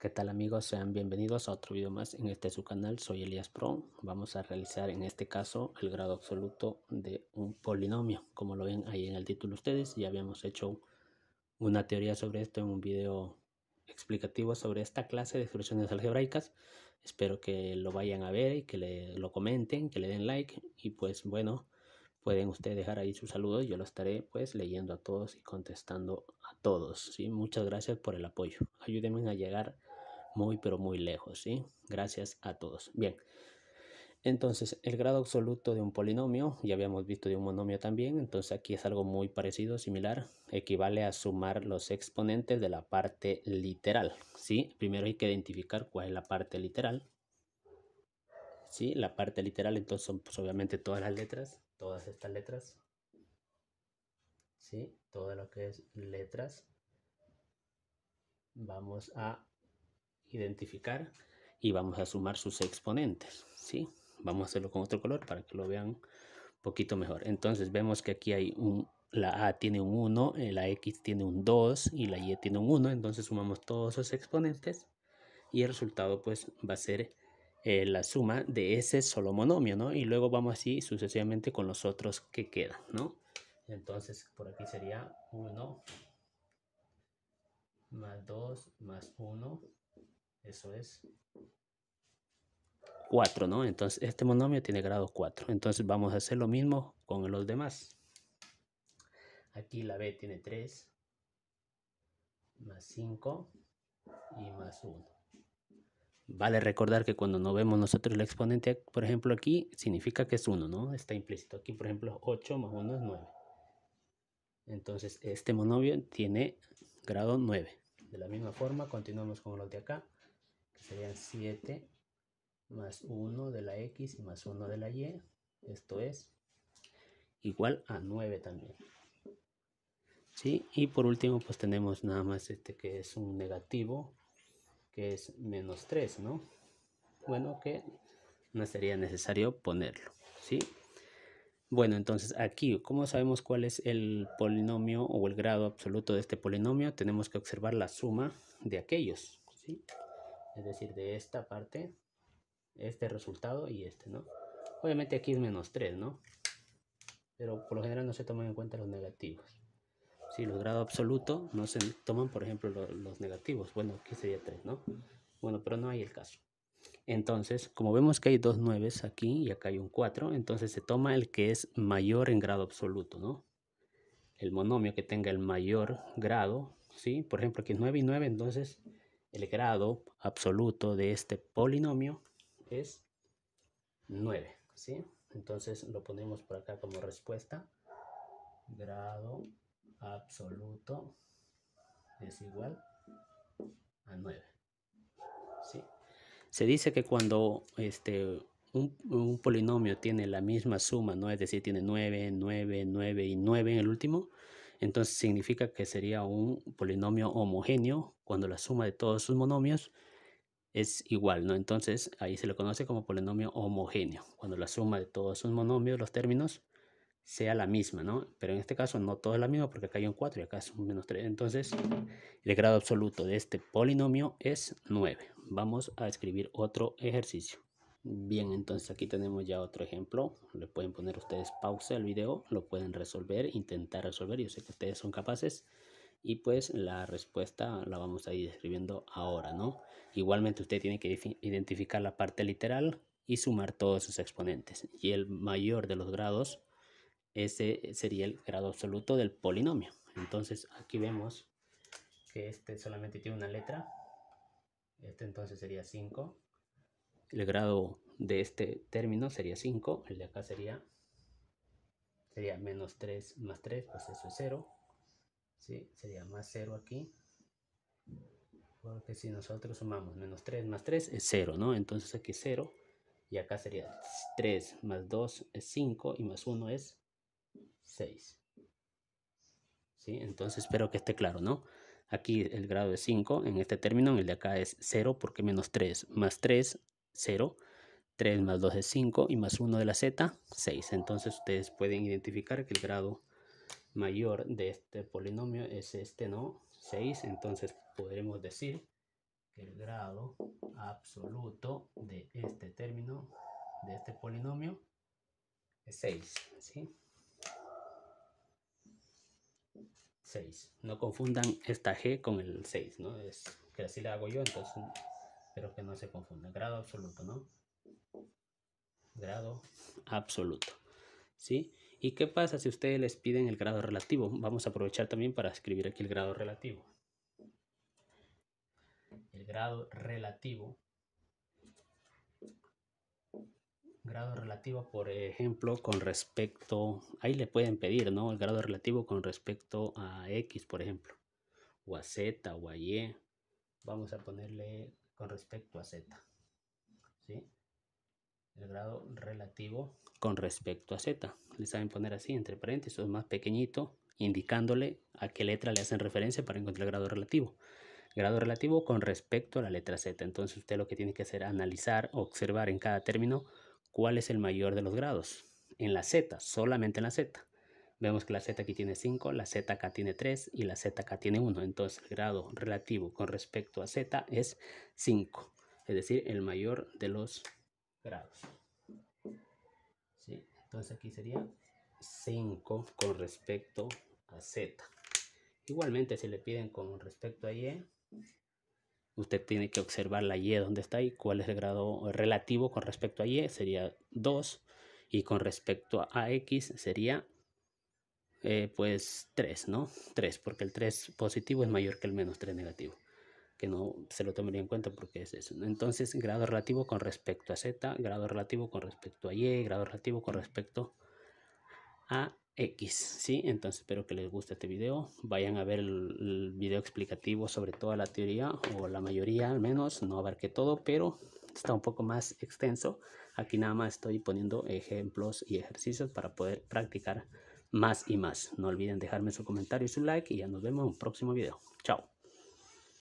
¿Qué tal amigos? Sean bienvenidos a otro video más en este su canal. Soy Elías Pro. Vamos a realizar en este caso el grado absoluto de un polinomio. Como lo ven ahí en el título ustedes, ya habíamos hecho una teoría sobre esto en un video explicativo sobre esta clase de expresiones algebraicas. Espero que lo vayan a ver y que le, lo comenten, que le den like y pues bueno, pueden ustedes dejar ahí su saludo Yo lo estaré pues leyendo a todos y contestando a todos. ¿sí? Muchas gracias por el apoyo. Ayúdenme a llegar muy, pero muy lejos, ¿sí? Gracias a todos. Bien. Entonces, el grado absoluto de un polinomio, ya habíamos visto de un monomio también, entonces aquí es algo muy parecido, similar, equivale a sumar los exponentes de la parte literal, ¿sí? Primero hay que identificar cuál es la parte literal, ¿sí? La parte literal, entonces son pues, obviamente todas las letras, todas estas letras, ¿sí? Todo lo que es letras, vamos a identificar y vamos a sumar sus exponentes, ¿sí? Vamos a hacerlo con otro color para que lo vean un poquito mejor. Entonces vemos que aquí hay un, la A tiene un 1, la X tiene un 2 y la Y tiene un 1. Entonces sumamos todos esos exponentes y el resultado pues va a ser eh, la suma de ese solo monomio, ¿no? Y luego vamos así sucesivamente con los otros que quedan, ¿no? Entonces por aquí sería 1 más 2 más 1 eso es. 4, ¿no? Entonces este monomio tiene grado 4. Entonces vamos a hacer lo mismo con los demás. Aquí la b tiene 3, más 5 y más 1. Vale recordar que cuando no vemos nosotros el exponente, por ejemplo, aquí, significa que es 1, ¿no? Está implícito. Aquí, por ejemplo, 8 más 1 es 9. Entonces, este monomio tiene grado 9. De la misma forma, continuamos con los de acá serían 7 más 1 de la X y más 1 de la Y, esto es igual a 9 también. ¿Sí? Y por último, pues tenemos nada más este que es un negativo, que es menos 3, ¿no? Bueno, que no sería necesario ponerlo, ¿sí? Bueno, entonces aquí, ¿cómo sabemos cuál es el polinomio o el grado absoluto de este polinomio? Tenemos que observar la suma de aquellos, ¿sí? es decir, de esta parte, este resultado y este, ¿no? Obviamente aquí es menos 3, ¿no? Pero por lo general no se toman en cuenta los negativos. Si los grados absolutos no se toman, por ejemplo, los, los negativos. Bueno, aquí sería 3, ¿no? Bueno, pero no hay el caso. Entonces, como vemos que hay dos 9 aquí y acá hay un 4, entonces se toma el que es mayor en grado absoluto, ¿no? El monomio que tenga el mayor grado, ¿sí? Por ejemplo, aquí es 9 y 9, entonces el grado absoluto de este polinomio es 9, Entonces lo ponemos por acá como respuesta. Grado absoluto es igual a 9. Se dice que cuando este, un, polinomio tiene la misma suma, ¿no? es decir, tiene 9, 9, 9 y 9 en el último, entonces significa que sería un polinomio homogéneo cuando la suma de todos sus monomios es igual, ¿no? Entonces ahí se le conoce como polinomio homogéneo, cuando la suma de todos sus monomios, los términos, sea la misma, ¿no? Pero en este caso no todo es la misma porque acá hay un 4 y acá es un menos 3. Entonces el grado absoluto de este polinomio es 9. Vamos a escribir otro ejercicio. Bien, entonces aquí tenemos ya otro ejemplo. Le pueden poner ustedes pausa al video, lo pueden resolver, intentar resolver. Yo sé que ustedes son capaces. Y pues la respuesta la vamos a ir escribiendo ahora, ¿no? Igualmente usted tiene que identificar la parte literal y sumar todos sus exponentes. Y el mayor de los grados, ese sería el grado absoluto del polinomio. Entonces aquí vemos que este solamente tiene una letra. Este entonces sería 5 el grado de este término sería 5, el de acá sería, sería menos 3 más 3, pues eso es 0, sería más 0 aquí, porque si nosotros sumamos menos 3 más 3 es 0, ¿no? Entonces aquí es 0, y acá sería 3 más 2 es 5 y más 1 es 6. Entonces espero que esté claro, ¿no? Aquí el grado es 5, en este término, en el de acá es 0 porque menos 3 más 3, 0 3 más 2 es 5 y más 1 de la z, 6. Entonces ustedes pueden identificar que el grado mayor de este polinomio es este, ¿no? 6. Entonces podremos decir que el grado absoluto de este término, de este polinomio, es 6, ¿sí? 6. No confundan esta g con el 6, ¿no? Es que así la hago yo, entonces espero que no se confunda. Grado absoluto, ¿no? grado absoluto. ¿Sí? ¿Y qué pasa si ustedes les piden el grado relativo? Vamos a aprovechar también para escribir aquí el grado relativo. El grado relativo. Grado relativo, por ejemplo, con respecto... Ahí le pueden pedir, ¿no? El grado relativo con respecto a X, por ejemplo. O a Z, o a Y. Vamos a ponerle con respecto a Z. ¿Sí? el grado relativo con respecto a z. Le saben poner así, entre paréntesis, más pequeñito, indicándole a qué letra le hacen referencia para encontrar el grado relativo. Grado relativo con respecto a la letra z. Entonces usted lo que tiene que hacer es analizar, observar en cada término cuál es el mayor de los grados. En la z, solamente en la z. Vemos que la z aquí tiene 5, la z acá tiene 3 y la z acá tiene 1. Entonces el grado relativo con respecto a z es 5, es decir, el mayor de los grados. Entonces aquí sería 5 con respecto a Z. Igualmente si le piden con respecto a Y, usted tiene que observar la Y donde está y cuál es el grado relativo con respecto a Y, sería 2. Y con respecto a X sería eh, pues 3, ¿no? 3, porque el 3 positivo es mayor que el menos 3 negativo que no se lo tomaría en cuenta porque es eso. Entonces, grado relativo con respecto a z, grado relativo con respecto a y, grado relativo con respecto a x, ¿sí? Entonces, espero que les guste este video. Vayan a ver el, video explicativo sobre toda la teoría, o la mayoría al menos, no abarqué todo, pero está un poco más extenso. Aquí nada más estoy poniendo ejemplos y ejercicios para poder practicar más y más. No olviden dejarme su comentario y su like y ya nos vemos en un próximo video. Chao.